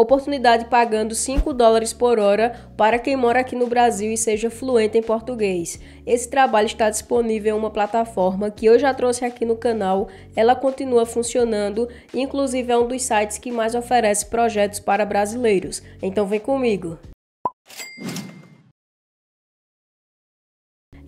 Oportunidade pagando 5 dólares por hora para quem mora aqui no Brasil e seja fluente em português. Esse trabalho está disponível em uma plataforma que eu já trouxe aqui no canal. Ela continua funcionando, inclusive é um dos sites que mais oferece projetos para brasileiros. Então vem comigo.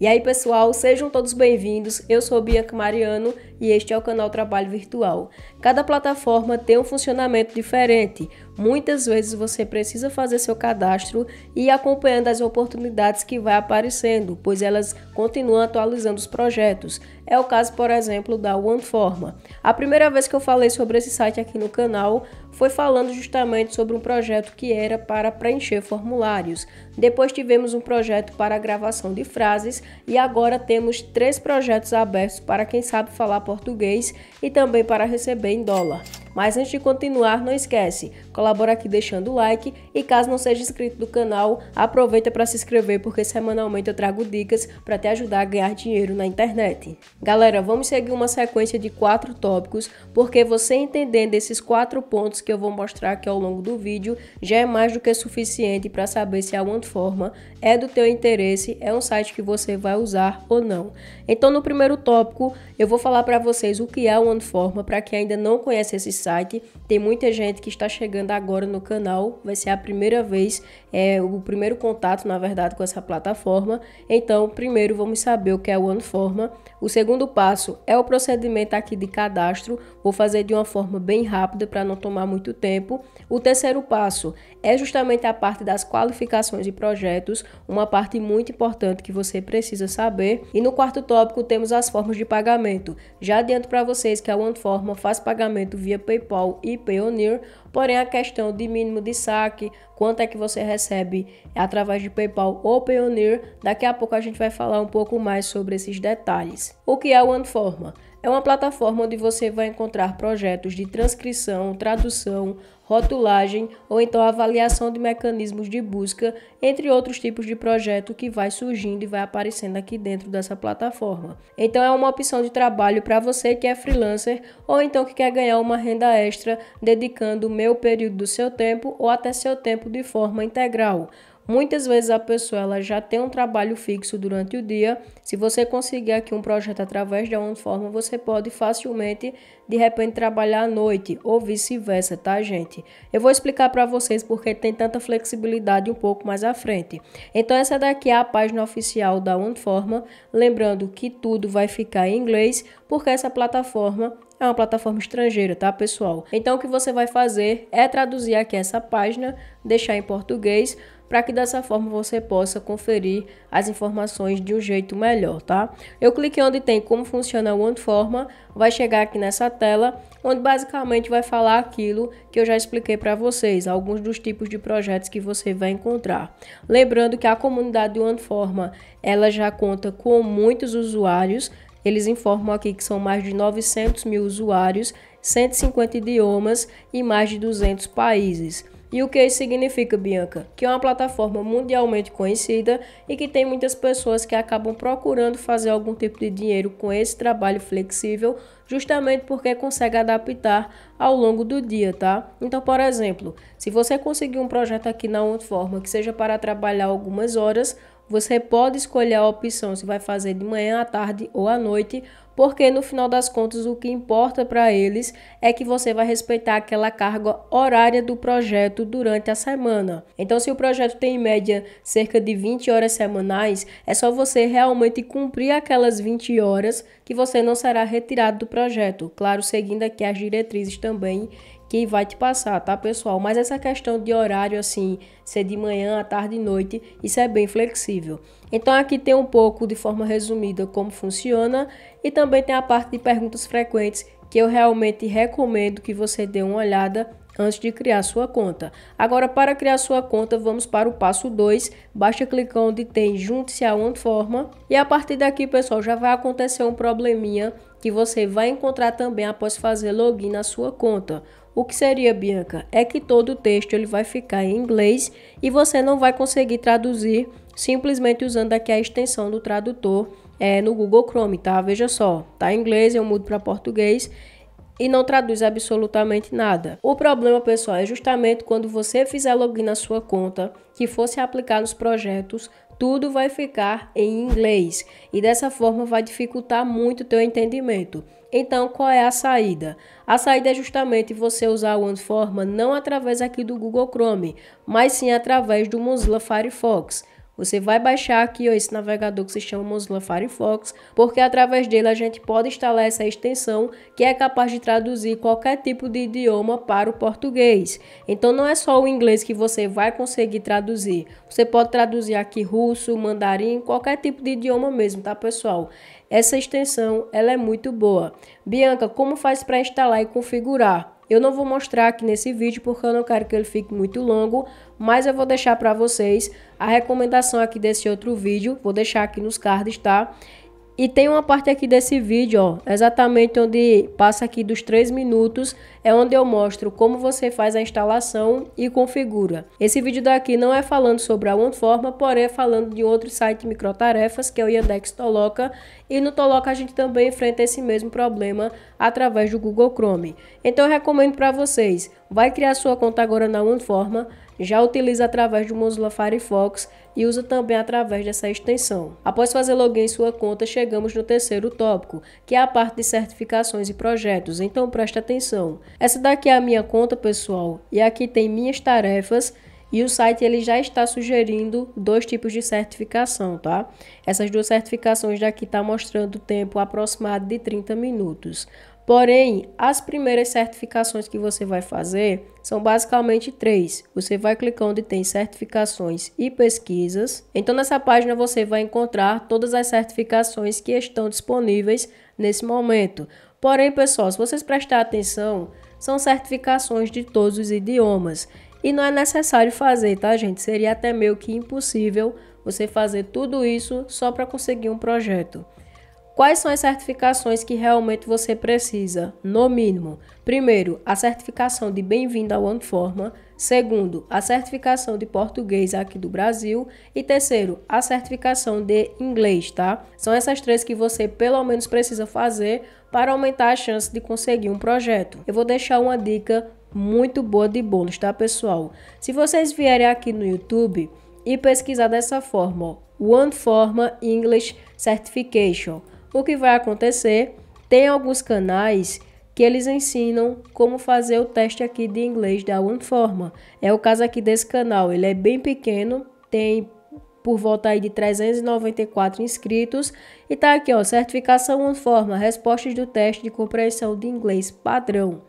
E aí, pessoal, sejam todos bem-vindos. Eu sou Bianca Mariano e este é o canal Trabalho Virtual. Cada plataforma tem um funcionamento diferente. Muitas vezes você precisa fazer seu cadastro e ir acompanhando as oportunidades que vai aparecendo, pois elas continuam atualizando os projetos. É o caso, por exemplo, da OneForma. A primeira vez que eu falei sobre esse site aqui no canal foi falando justamente sobre um projeto que era para preencher formulários. Depois tivemos um projeto para gravação de frases e agora temos três projetos abertos para quem sabe falar português e também para receber em dólar. Mas antes de continuar, não esquece, colabora aqui deixando o like e caso não seja inscrito do canal, aproveita para se inscrever porque semanalmente eu trago dicas para te ajudar a ganhar dinheiro na internet. Galera, vamos seguir uma sequência de quatro tópicos porque você entendendo esses quatro pontos que eu vou mostrar aqui ao longo do vídeo já é mais do que suficiente para saber se a Oneforma é do teu interesse, é um site que você vai usar ou não. Então no primeiro tópico eu vou falar para vocês o que é a Oneforma para quem ainda não conhece esse site, tem muita gente que está chegando agora no canal, vai ser a primeira vez, é o primeiro contato na verdade com essa plataforma, então primeiro vamos saber o que é a OneForma. O segundo passo é o procedimento aqui de cadastro, vou fazer de uma forma bem rápida para não tomar muito muito tempo. O terceiro passo é justamente a parte das qualificações e projetos, uma parte muito importante que você precisa saber. E no quarto tópico temos as formas de pagamento. Já adianto para vocês que a OneForma faz pagamento via PayPal e Payoneer, porém a questão de mínimo de saque, quanto é que você recebe através de PayPal ou Payoneer, daqui a pouco a gente vai falar um pouco mais sobre esses detalhes. O que é a OneForma? É uma plataforma onde você vai encontrar projetos de transcrição, tradução, rotulagem ou então avaliação de mecanismos de busca, entre outros tipos de projeto que vai surgindo e vai aparecendo aqui dentro dessa plataforma. Então é uma opção de trabalho para você que é freelancer ou então que quer ganhar uma renda extra dedicando o meu período do seu tempo ou até seu tempo de forma integral. Muitas vezes a pessoa ela já tem um trabalho fixo durante o dia. Se você conseguir aqui um projeto através de uma forma, você pode facilmente de repente trabalhar à noite ou vice-versa, tá, gente? Eu vou explicar para vocês porque tem tanta flexibilidade um pouco mais à frente. Então essa daqui é a página oficial da OneForma, lembrando que tudo vai ficar em inglês, porque essa plataforma é uma plataforma estrangeira, tá, pessoal? Então o que você vai fazer é traduzir aqui essa página, deixar em português, para que dessa forma você possa conferir as informações de um jeito melhor, tá? Eu cliquei onde tem como funciona o OneForma, vai chegar aqui nessa tela, onde basicamente vai falar aquilo que eu já expliquei para vocês, alguns dos tipos de projetos que você vai encontrar. Lembrando que a comunidade do OneForma, ela já conta com muitos usuários, eles informam aqui que são mais de 900 mil usuários, 150 idiomas e mais de 200 países. E o que isso significa, Bianca? Que é uma plataforma mundialmente conhecida e que tem muitas pessoas que acabam procurando fazer algum tipo de dinheiro com esse trabalho flexível, justamente porque consegue adaptar ao longo do dia, tá? Então, por exemplo, se você conseguir um projeto aqui na forma que seja para trabalhar algumas horas, você pode escolher a opção se vai fazer de manhã, à tarde ou à noite, porque no final das contas o que importa para eles é que você vai respeitar aquela carga horária do projeto durante a semana. Então, se o projeto tem em média cerca de 20 horas semanais, é só você realmente cumprir aquelas 20 horas que você não será retirado do projeto, claro, seguindo aqui as diretrizes também que vai te passar, tá, pessoal? Mas essa questão de horário, assim, ser de manhã, à tarde e noite, isso é bem flexível. Então, aqui tem um pouco, de forma resumida, como funciona e também tem a parte de perguntas frequentes, que eu realmente recomendo que você dê uma olhada antes de criar sua conta. Agora, para criar sua conta, vamos para o passo 2. Basta clicar onde tem Junte-se a forma. E a partir daqui, pessoal, já vai acontecer um probleminha que você vai encontrar também após fazer login na sua conta. O que seria, Bianca? É que todo o texto ele vai ficar em inglês e você não vai conseguir traduzir simplesmente usando aqui a extensão do tradutor é, no Google Chrome, tá? Veja só, tá em inglês, eu mudo para português e não traduz absolutamente nada. O problema, pessoal, é justamente quando você fizer login na sua conta, que fosse aplicar nos projetos, tudo vai ficar em inglês e dessa forma vai dificultar muito o teu entendimento. Então, qual é a saída? A saída é justamente você usar o OneForma não através aqui do Google Chrome, mas sim através do Mozilla Firefox. Você vai baixar aqui ó, esse navegador que se chama Mozilla Firefox, porque através dele a gente pode instalar essa extensão que é capaz de traduzir qualquer tipo de idioma para o português. Então não é só o inglês que você vai conseguir traduzir. Você pode traduzir aqui russo, mandarim, qualquer tipo de idioma mesmo, tá pessoal? Essa extensão ela é muito boa. Bianca, como faz para instalar e configurar? Eu não vou mostrar aqui nesse vídeo porque eu não quero que ele fique muito longo, mas eu vou deixar para vocês a recomendação aqui desse outro vídeo, vou deixar aqui nos cards, tá? E tem uma parte aqui desse vídeo, ó, exatamente onde passa aqui dos 3 minutos, é onde eu mostro como você faz a instalação e configura. Esse vídeo daqui não é falando sobre a OneForma, porém é falando de outro site microtarefas, que é o Yandex Toloca, e no Toloca a gente também enfrenta esse mesmo problema através do Google Chrome. Então eu recomendo para vocês, vai criar sua conta agora na OneForma, já utiliza através do Mozilla Firefox e usa também através dessa extensão. Após fazer login em sua conta, chegamos no terceiro tópico, que é a parte de certificações e projetos, então preste atenção. Essa daqui é a minha conta pessoal e aqui tem minhas tarefas e o site ele já está sugerindo dois tipos de certificação, tá? Essas duas certificações daqui tá mostrando o tempo aproximado de 30 minutos. Porém, as primeiras certificações que você vai fazer são basicamente três. Você vai clicar onde tem certificações e pesquisas. Então, nessa página você vai encontrar todas as certificações que estão disponíveis nesse momento. Porém, pessoal, se vocês prestar atenção, são certificações de todos os idiomas. E não é necessário fazer, tá, gente? Seria até meio que impossível você fazer tudo isso só para conseguir um projeto. Quais são as certificações que realmente você precisa? No mínimo, primeiro, a certificação de bem-vindo ao OneForma, segundo, a certificação de português aqui do Brasil e terceiro, a certificação de inglês, tá? São essas três que você pelo menos precisa fazer para aumentar a chance de conseguir um projeto. Eu vou deixar uma dica muito boa de bônus, tá, pessoal? Se vocês vierem aqui no YouTube e pesquisar dessa forma, ó, One Forma English Certification, o que vai acontecer? Tem alguns canais que eles ensinam como fazer o teste aqui de inglês da OneForma. É o caso aqui desse canal, ele é bem pequeno, tem por volta aí de 394 inscritos e tá aqui, ó, certificação OneForma, respostas do teste de compreensão de inglês padrão.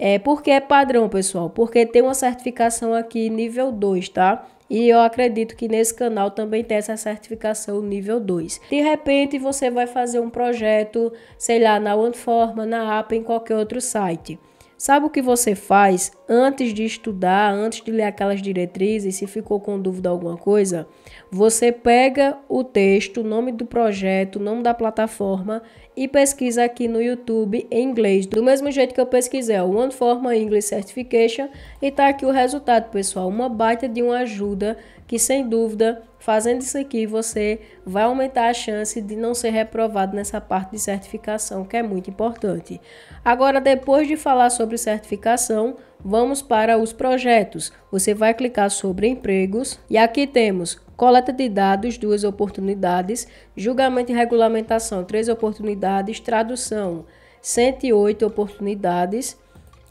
É, porque é padrão, pessoal? Porque tem uma certificação aqui nível 2, tá? E eu acredito que nesse canal também tem essa certificação nível 2. De repente você vai fazer um projeto, sei lá, na OneForma, na App, em qualquer outro site. Sabe o que você faz antes de estudar, antes de ler aquelas diretrizes, se ficou com dúvida alguma coisa? Você pega o texto, o nome do projeto, o nome da plataforma e pesquisa aqui no YouTube em inglês. Do mesmo jeito que eu pesquisei, o Forma English Certification, e tá aqui o resultado, pessoal. Uma baita de uma ajuda que, sem dúvida, fazendo isso aqui, você vai aumentar a chance de não ser reprovado nessa parte de certificação, que é muito importante. Agora, depois de falar sobre certificação, vamos para os projetos. Você vai clicar sobre empregos e aqui temos coleta de dados, duas oportunidades, julgamento e regulamentação, três oportunidades, tradução, 108 oportunidades.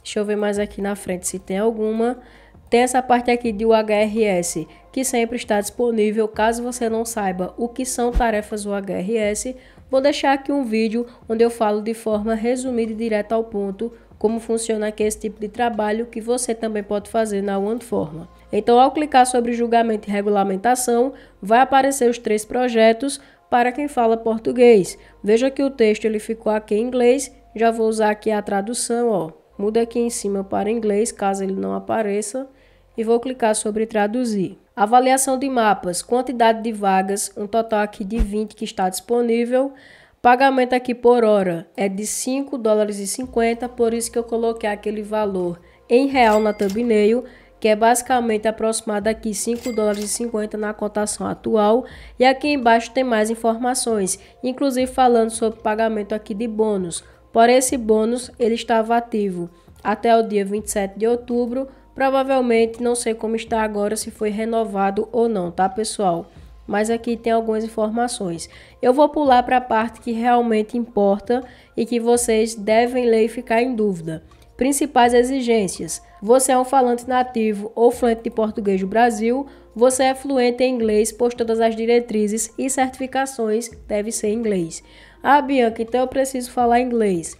Deixa eu ver mais aqui na frente se tem alguma. Tem essa parte aqui de UHRS, que sempre está disponível, caso você não saiba o que são tarefas UHRS, vou deixar aqui um vídeo onde eu falo de forma resumida e direta ao ponto como funciona aqui esse tipo de trabalho que você também pode fazer na OneForma. Então, ao clicar sobre julgamento e regulamentação, vai aparecer os três projetos para quem fala português. Veja que o texto ele ficou aqui em inglês, já vou usar aqui a tradução, ó. Muda aqui em cima para inglês, caso ele não apareça, e vou clicar sobre traduzir. Avaliação de mapas, quantidade de vagas, um total aqui de 20 que está disponível. Pagamento aqui por hora é de 5 dólares e 50, por isso que eu coloquei aquele valor em real na thumbnail que é basicamente aproximado aqui 5 dólares e 50 na cotação atual. E aqui embaixo tem mais informações, inclusive falando sobre pagamento aqui de bônus. Por esse bônus, ele estava ativo até o dia 27 de outubro. Provavelmente, não sei como está agora, se foi renovado ou não, tá pessoal? Mas aqui tem algumas informações. Eu vou pular para a parte que realmente importa e que vocês devem ler e ficar em dúvida principais exigências. Você é um falante nativo ou fluente de português do Brasil, você é fluente em inglês, pois todas as diretrizes e certificações devem ser em inglês. Ah, Bianca, então eu preciso falar inglês.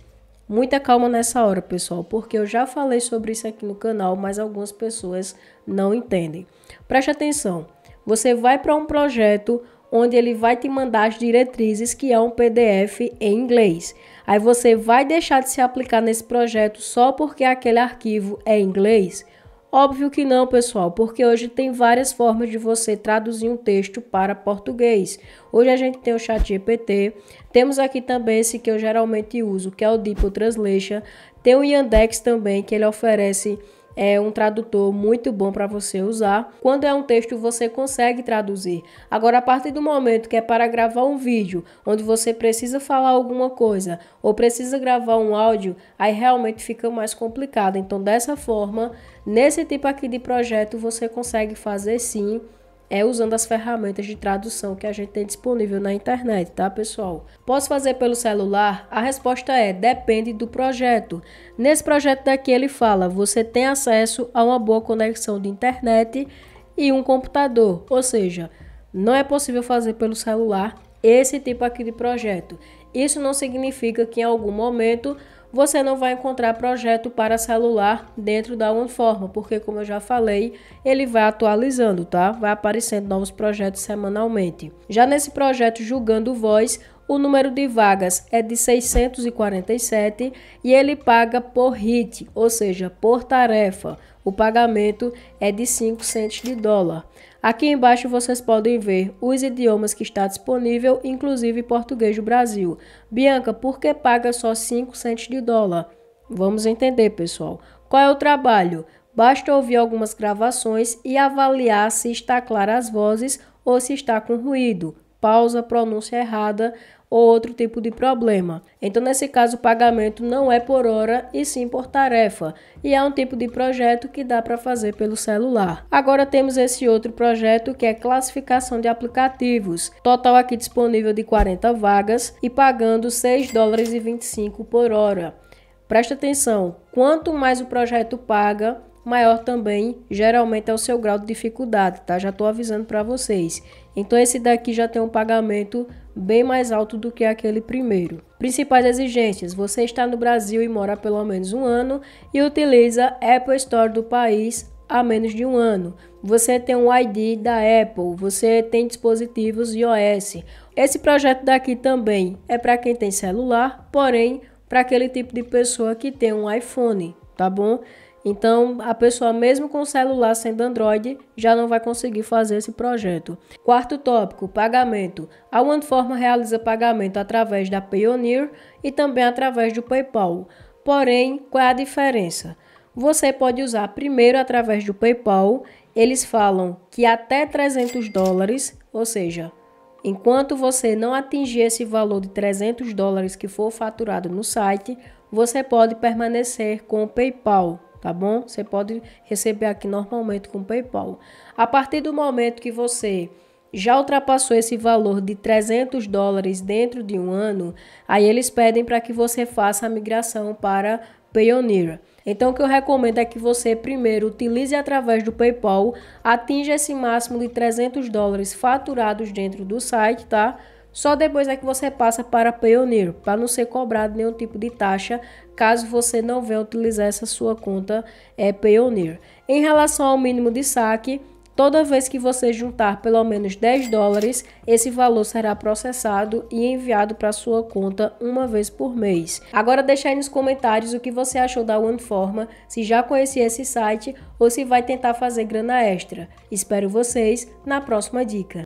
Muita calma nessa hora, pessoal, porque eu já falei sobre isso aqui no canal, mas algumas pessoas não entendem. Preste atenção. Você vai para um projeto onde ele vai te mandar as diretrizes, que é um PDF em inglês. Aí você vai deixar de se aplicar nesse projeto só porque aquele arquivo é em inglês? Óbvio que não, pessoal, porque hoje tem várias formas de você traduzir um texto para português. Hoje a gente tem o chat GPT, temos aqui também esse que eu geralmente uso, que é o Deepo Translation, tem o Yandex também, que ele oferece é um tradutor muito bom para você usar. Quando é um texto, você consegue traduzir. Agora, a partir do momento que é para gravar um vídeo, onde você precisa falar alguma coisa ou precisa gravar um áudio, aí realmente fica mais complicado. Então, dessa forma, nesse tipo aqui de projeto, você consegue fazer sim é usando as ferramentas de tradução que a gente tem disponível na internet, tá, pessoal? Posso fazer pelo celular? A resposta é depende do projeto. Nesse projeto daqui ele fala: você tem acesso a uma boa conexão de internet e um computador, ou seja, não é possível fazer pelo celular esse tipo aqui de projeto. Isso não significa que em algum momento você não vai encontrar projeto para celular dentro da OneForma, porque como eu já falei, ele vai atualizando, tá? Vai aparecendo novos projetos semanalmente. Já nesse projeto Julgando Voz, o número de vagas é de 647 e ele paga por hit, ou seja, por tarefa. O pagamento é de 5 centos de dólar. Aqui embaixo vocês podem ver os idiomas que está disponível, inclusive português do Brasil. Bianca, por que paga só 5 centos de dólar? Vamos entender, pessoal. Qual é o trabalho? Basta ouvir algumas gravações e avaliar se está clara as vozes ou se está com ruído pausa, pronúncia errada ou outro tipo de problema. Então, nesse caso, o pagamento não é por hora e sim por tarefa, e é um tipo de projeto que dá para fazer pelo celular. Agora temos esse outro projeto que é classificação de aplicativos, total aqui disponível de 40 vagas e pagando 6 dólares e 25 por hora. Presta atenção, quanto mais o projeto paga, maior também geralmente é o seu grau de dificuldade, tá? Já estou avisando para vocês. Então esse daqui já tem um pagamento bem mais alto do que aquele primeiro. Principais exigências: você está no Brasil e mora pelo menos um ano e utiliza Apple Store do país há menos de um ano. Você tem um ID da Apple, você tem dispositivos iOS. Esse projeto daqui também é para quem tem celular, porém para aquele tipo de pessoa que tem um iPhone, tá bom? Então, a pessoa, mesmo com o celular sendo Android, já não vai conseguir fazer esse projeto. Quarto tópico: pagamento. A OneForma realiza pagamento através da Payoneer e também através do PayPal. Porém, qual é a diferença? Você pode usar primeiro através do PayPal, eles falam que até 300 dólares, ou seja, enquanto você não atingir esse valor de 300 dólares que for faturado no site, você pode permanecer com o PayPal tá bom? Você pode receber aqui normalmente com PayPal. A partir do momento que você já ultrapassou esse valor de 300 dólares dentro de um ano, aí eles pedem para que você faça a migração para Payoneer. Então, o que eu recomendo é que você primeiro utilize através do PayPal, atinja esse máximo de 300 dólares faturados dentro do site, tá? Só depois é que você passa para Pioneer, para não ser cobrado nenhum tipo de taxa caso você não venha utilizar essa sua conta é, Pioneer. Em relação ao mínimo de saque, Toda vez que você juntar pelo menos 10 dólares, esse valor será processado e enviado para sua conta uma vez por mês. Agora deixa aí nos comentários o que você achou da OneForma, se já conhecia esse site ou se vai tentar fazer grana extra. Espero vocês na próxima dica.